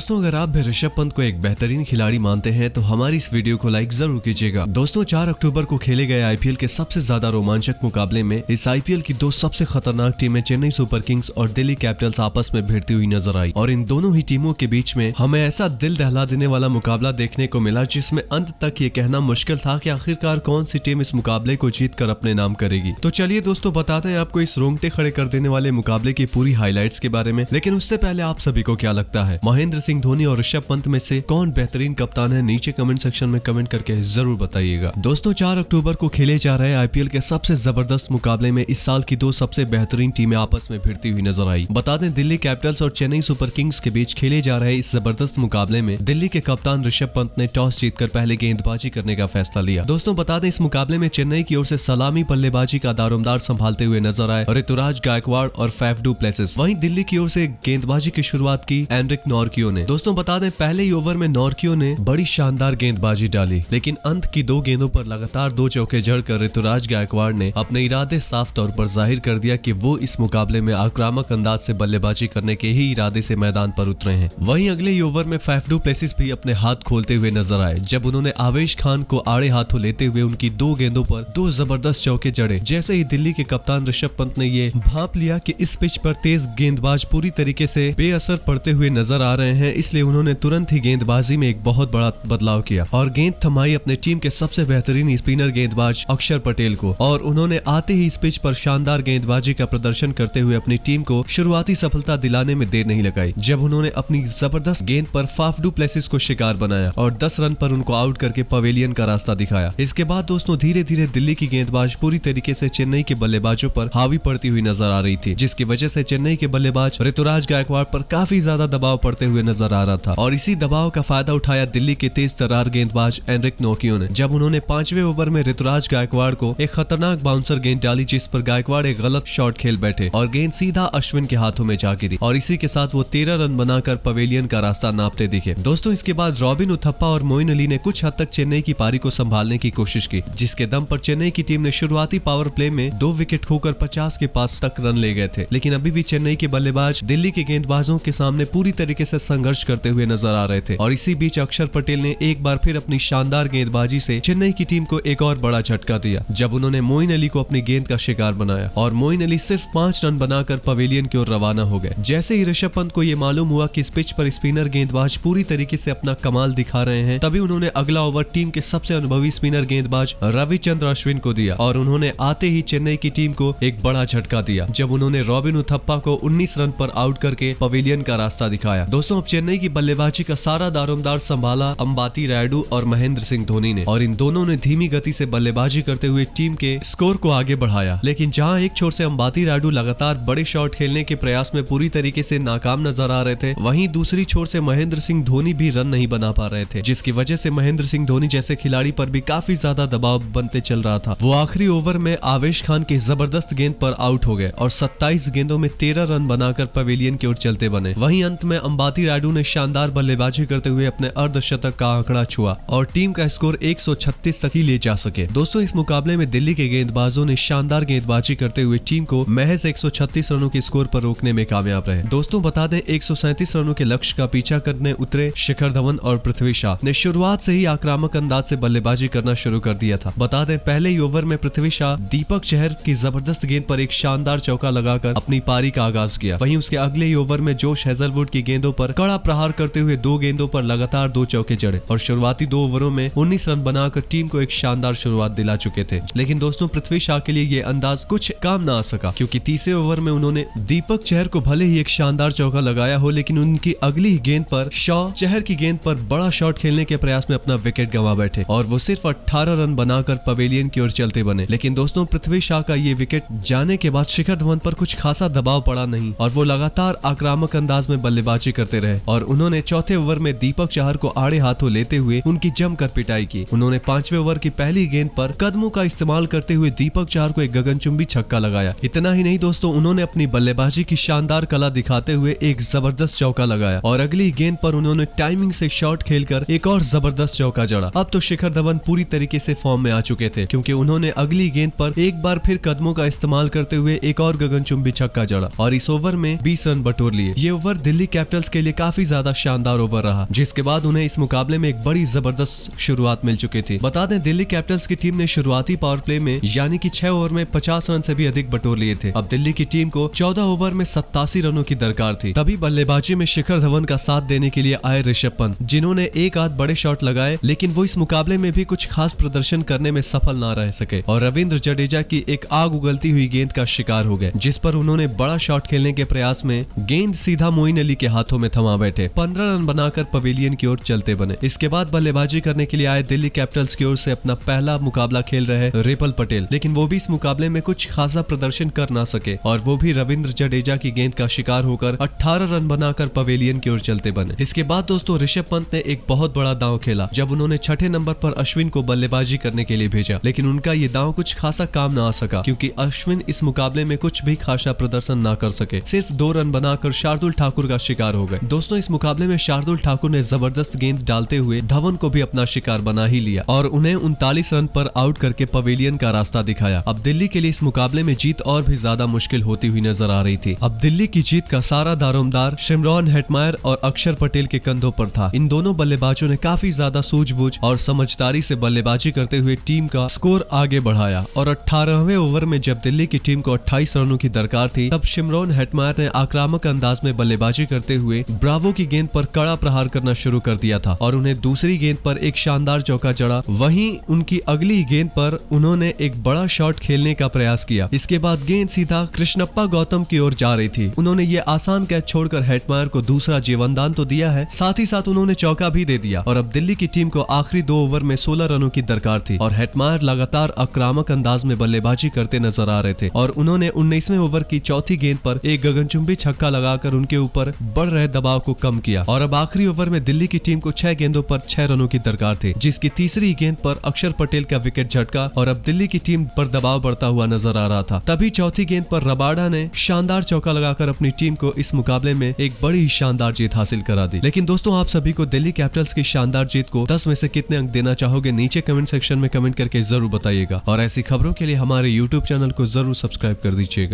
दोस्तों अगर आप भी ऋषभ पंत को एक बेहतरीन खिलाड़ी मानते हैं तो हमारी इस वीडियो को लाइक जरूर कीजिएगा दोस्तों चार अक्टूबर को खेले गए आईपीएल के सबसे ज्यादा रोमांचक मुकाबले में इस आईपीएल की दो सबसे खतरनाक टीमें चेन्नई सुपर किंग्स और दिल्ली कैपिटल्स आपस में भिड़ती हुई नजर आई और इन दोनों ही टीमों के बीच में हमें ऐसा दिल दहला देने वाला मुकाबला देखने को मिला जिसमे अंत तक ये कहना मुश्किल था की आखिरकार कौन सी टीम इस मुकाबले को जीत कर अपने नाम करेगी तो चलिए दोस्तों बताते हैं आपको इस रोंगटे खड़े कर देने वाले मुकाबले की पूरी हाईलाइट के बारे में लेकिन उससे पहले आप सभी को क्या लगता है महेंद्र सिंह धोनी और ऋषभ पंत में से कौन बेहतरीन कप्तान है नीचे कमेंट सेक्शन में कमेंट करके जरूर बताइएगा दोस्तों चार अक्टूबर को खेले जा रहे आईपीएल के सबसे जबरदस्त मुकाबले में इस साल की दो सबसे बेहतरीन टीमें आपस में भिड़ती हुई नजर आई बता दें दिल्ली कैपिटल्स और चेन्नई सुपर किंग्स के बीच खेले जा रहे इस जबरदस्त मुकाबले में दिल्ली के कप्तान ऋषभ पंत ने टॉस जीतकर पहले गेंदबाजी करने का फैसला लिया दोस्तों बता दें इस मुकाबले में चेन्नई की ओर से सलामी बल्लेबाजी का दारोमदार संभालते हुए नजर आए ऋतुराज गायकवाड़ और फैफ डू प्लेसेस वहीं दिल्ली की ओर से गेंदबाजी की शुरुआत की एंड्रिक नॉर्कियो ने ने दोस्तों बता दें पहले ही ओवर में नॉर्कियो ने बड़ी शानदार गेंदबाजी डाली लेकिन अंत की दो गेंदों पर लगातार दो चौके जड़ कर ऋतुराज गायकवाड़ ने अपने इरादे साफ तौर पर जाहिर कर दिया कि वो इस मुकाबले में आक्रामक अंदाज से बल्लेबाजी करने के ही इरादे से मैदान पर उतरे हैं वहीं अगले ही ओवर में फैफडू प्लेसिस भी अपने हाथ खोलते हुए नजर आए जब उन्होंने आवेश खान को आड़े हाथों लेते हुए उनकी दो गेंदों पर दो जबरदस्त चौके जड़े जैसे ही दिल्ली के कप्तान ऋषभ पंत ने ये भाप लिया कि इस पिच पर तेज गेंदबाज पूरी तरीके से बेअसर पड़ते हुए नजर आ रहे हैं हैं इसलिए उन्होंने तुरंत ही गेंदबाजी में एक बहुत बड़ा बदलाव किया और गेंद थमाई अपने टीम के सबसे बेहतरीन स्पिनर गेंदबाज अक्षर पटेल को और उन्होंने आते ही इस पिच पर शानदार गेंदबाजी का प्रदर्शन करते हुए अपनी टीम को शुरुआती सफलता दिलाने में देर नहीं लगाई जब उन्होंने अपनी जबरदस्त गेंद पर फाफडू प्लेसिस को शिकार बनाया और दस रन पर उनको आउट करके पवेलियन का रास्ता दिखाया इसके बाद दोस्तों धीरे धीरे दिल्ली की गेंदबाज पूरी तरीके से चेन्नई के बल्लेबाजों पर हावी पड़ती हुई नजर आ रही थी जिसकी वजह से चेन्नई के बल्लेबाज ऋतुराज गायकवाड़ पर काफी ज्यादा दबाव पड़ते हुए नजर आ रहा था और इसी दबाव का फायदा उठाया दिल्ली के तेज तरार गेंदबाज एनरिक नोकियो ने जब उन्होंने पांचवे ओवर में ऋतुराज गायकवाड़ को एक खतरनाक बाउंसर गेंद डाली जिस पर गायकवाड़ एक गलत शॉट खेल बैठे और गेंद सीधा अश्विन के हाथों में जा गिरी और इसी के साथ वो तेरह रन बनाकर पवेलियन का रास्ता नापते दिखे दोस्तों इसके बाद रॉबिन उथप्पा और मोइन अली ने कुछ हद तक चेन्नई की पारी को संभालने की कोशिश की जिसके दम पर चेन्नई की टीम ने शुरुआती पावर प्ले में दो विकेट खोकर पचास के पास तक रन ले गए थे लेकिन अभी भी चेन्नई के बल्लेबाज दिल्ली के गेंदबाजों के सामने पूरी तरीके से संघर्ष करते हुए नजर आ रहे थे और इसी बीच अक्षर पटेल ने एक बार फिर अपनी शानदार गेंदबाजी से चेन्नई की टीम को एक और बड़ा झटका दिया जब उन्होंने मोइन अली को अपनी गेंद का शिकार बनाया और मोइन अली सिर्फ पांच रन बनाकर पवेलियन की ओर रवाना हो गए जैसे ही ऋषभ पंत को ये मालूम हुआ की इस पिच पर स्पिनर गेंदबाज पूरी तरीके से अपना कमाल दिखा रहे हैं तभी उन्होंने अगला ओवर टीम के सबसे अनुभवी स्पिनर गेंदबाज रविचंद्र अश्विन को दिया और उन्होंने आते ही चेन्नई की टीम को एक बड़ा झटका दिया जब उन्होंने रॉबिन उथप्पा को 19 रन पर आउट करके पवेलियन का रास्ता दिखाया दोस्तों अब चेन्नई की बल्लेबाजी का सारा दारोमदार संभाला अम्बाती रायडू और महेंद्र सिंह धोनी ने और इन दोनों ने धीमी गति से बल्लेबाजी करते हुए टीम के स्कोर को आगे बढ़ाया लेकिन जहां एक छोर से अम्बाती रायडू लगातार बड़े शॉट खेलने के प्रयास में पूरी तरीके से नाकाम नजर आ रहे थे वहीं दूसरी छोर से महेंद्र सिंह धोनी भी रन नहीं बना पा रहे थे जिसकी वजह से महेंद्र सिंह धोनी जैसे खिलाड़ी पर भी काफी ज्यादा दबाव बनते चल रहा था वो आखिरी ओवर में आवेश खान के जबरदस्त गेंद पर आउट हो गए और 27 गेंदों में 13 रन बनाकर पवेलियन की ओर चलते बने वहीं अंत में अंबाती रायडू नायडू ने शानदार बल्लेबाजी करते हुए अपने अर्धशतक का आंकड़ा छुआ और टीम का स्कोर 136 तक ही ले जा सके दोस्तों इस मुकाबले में दिल्ली के गेंदबाजों ने शानदार गेंदबाजी करते हुए टीम को महज 136 रनों के स्कोर पर रोकने में कामयाब रहे दोस्तों बता दें एक रनों के लक्ष्य का पीछा करने उतरे शिखर धवन और पृथ्वी शाह ने शुरुआत ऐसी ही आक्रामक अंदाज ऐसी बल्लेबाजी करना शुरू कर दिया था बता दें पहले ही ओवर में पृथ्वी शाह दीपक चहर की जबरदस्त गेंद आरोप एक शानदार चौका लगाकर अपनी पारी का आगाज किया वही उसके अगले ओवर में जोश हेजलवुड की गेंदों पर कड़ा कड़ा प्रहार करते हुए दो गेंदों पर लगातार दो चौके जड़े और शुरुआती दो ओवरों में उन्नीस रन बनाकर टीम को एक शानदार शुरुआत दिला चुके थे लेकिन दोस्तों पृथ्वी शाह के लिए ये अंदाज कुछ काम न आ सका क्योंकि तीसरे ओवर में उन्होंने दीपक चहर को भले ही एक शानदार चौका लगाया हो लेकिन उनकी अगली गेंद पर शॉ चहर की गेंद पर बड़ा शॉट खेलने के प्रयास में अपना विकेट गंवा बैठे और वो सिर्फ अठारह रन बनाकर पवेलियन की ओर चलते बने लेकिन दोस्तों पृथ्वी शाह का ये विकेट जाने के बाद शिखर धवन पर कुछ खासा दबाव पड़ा नहीं और वो लगातार आक्रामक अंदाज में बल्लेबाजी करते रहे और उन्होंने चौथे ओवर में दीपक चाहर को आड़े हाथों लेते हुए उनकी जमकर पिटाई की उन्होंने पांचवे ओवर की पहली गेंद पर कदमों का इस्तेमाल करते हुए दीपक चाहर को एक गगनचुंबी छक्का लगाया इतना ही नहीं दोस्तों उन्होंने अपनी बल्लेबाजी की शानदार कला दिखाते हुए एक जबरदस्त चौका लगाया और अगली गेंद पर उन्होंने टाइमिंग से शॉट खेलकर एक और जबरदस्त चौका जड़ा अब तो शिखर धवन पूरी तरीके से फॉर्म में आ चुके थे क्योंकि उन्होंने अगली गेंद पर एक बार फिर कदमों का इस्तेमाल करते हुए एक और गगनचुंबी छक्का जड़ा और इस ओवर में बीस रन बटोर लिए ये ओवर दिल्ली कैपिटल्स के लिए काफी काफी ज्यादा शानदार ओवर रहा जिसके बाद उन्हें इस मुकाबले में एक बड़ी जबरदस्त शुरुआत मिल चुकी थी बता दें दिल्ली कैपिटल्स की टीम ने शुरुआती पावर प्ले में यानी कि छह ओवर में पचास रन से भी अधिक बटोर लिए थे अब दिल्ली की टीम को चौदह ओवर में सत्तासी रनों की दरकार थी तभी बल्लेबाजी में शिखर धवन का साथ देने के लिए आए ऋषभ पंत जिन्होंने एक आध बड़े शॉट लगाए लेकिन वो इस मुकाबले में भी कुछ खास प्रदर्शन करने में सफल न रह सके और रविंद्र जडेजा की एक आग उगलती हुई गेंद का शिकार हो गए जिस पर उन्होंने बड़ा शॉट खेलने के प्रयास में गेंद सीधा मोइन अली के हाथों में थमा बैठे पंद्रह रन बनाकर पवेलियन की ओर चलते बने इसके बाद बल्लेबाजी करने के लिए आए दिल्ली कैपिटल्स की ओर से अपना पहला मुकाबला खेल रहे रेपल पटेल लेकिन वो भी इस मुकाबले में कुछ खासा प्रदर्शन कर ना सके और वो भी रविंद्र जडेजा की गेंद का शिकार होकर अठारह रन बनाकर पवेलियन की ओर चलते बने इसके बाद दोस्तों ऋषभ पंत ने एक बहुत बड़ा दाव खेला जब उन्होंने छठे नंबर पर अश्विन को बल्लेबाजी करने के लिए भेजा लेकिन उनका ये दाव कुछ खासा काम न आ सका क्यूँकी अश्विन इस मुकाबले में कुछ भी खासा प्रदर्शन न कर सके सिर्फ दो रन बनाकर शार्दुल ठाकुर का शिकार हो गए दो दोस्तों इस मुकाबले में शार्दुल ठाकुर ने जबरदस्त गेंद डालते हुए धवन को भी अपना शिकार बना ही लिया और उन्हें उनतालीस रन पर आउट करके पवेलियन का रास्ता दिखाया अब दिल्ली के लिए इस मुकाबले में जीत और भी ज्यादा मुश्किल होती हुई नजर आ रही थी अब दिल्ली की जीत का सारा दारोमदार शिमरॉन हेटमायर और अक्षर पटेल के कंधों पर था इन दोनों बल्लेबाजों ने काफी ज्यादा सूझबूझ और समझदारी से बल्लेबाजी करते हुए टीम का स्कोर आगे बढ़ाया और अठारहवे ओवर में जब दिल्ली की टीम को अट्ठाईस रनों की दरकार थी तब शिमरॉन हेटमायर ने आक्रामक अंदाज में बल्लेबाजी करते हुए ब्रावो की गेंद पर कड़ा प्रहार करना शुरू कर दिया था और उन्हें दूसरी गेंद पर एक शानदार चौका चढ़ा वहीं उनकी अगली गेंद पर उन्होंने एक बड़ा शॉट खेलने का प्रयास किया इसके बाद गेंद सीधा कृष्णप्पा गौतम की ओर जा रही थी उन्होंने ये आसान कैच छोड़कर हेटमायर को दूसरा जीवनदान तो दिया है साथ ही साथ उन्होंने चौका भी दे दिया और अब दिल्ली की टीम को आखिरी दो ओवर में सोलह रनों की दरकार थी और हेटमायर लगातार आक्रामक अंदाज में बल्लेबाजी करते नजर आ रहे थे और उन्होंने उन्नीसवे ओवर की चौथी गेंद पर एक गगनचुंबी छक्का लगाकर उनके ऊपर बढ़ रहे दबाव को कम किया और अब आखिरी ओवर में दिल्ली की टीम को छह गेंदों पर छह रनों की दरकार थी जिसकी तीसरी गेंद पर अक्षर पटेल का विकेट झटका और अब दिल्ली की टीम पर दबाव बढ़ता हुआ नजर आ रहा था तभी चौथी गेंद पर रबाडा ने शानदार चौका लगाकर अपनी टीम को इस मुकाबले में एक बड़ी शानदार जीत हासिल करा दी लेकिन दोस्तों आप सभी को दिल्ली कैपिटल्स की शानदार जीत को दस में से कितने अंक देना चाहोगे नीचे कमेंट सेक्शन में कमेंट करके जरूर बताइएगा और ऐसी खबरों के लिए हमारे यूट्यूब चैनल को जरूर सब्सक्राइब कर दीजिएगा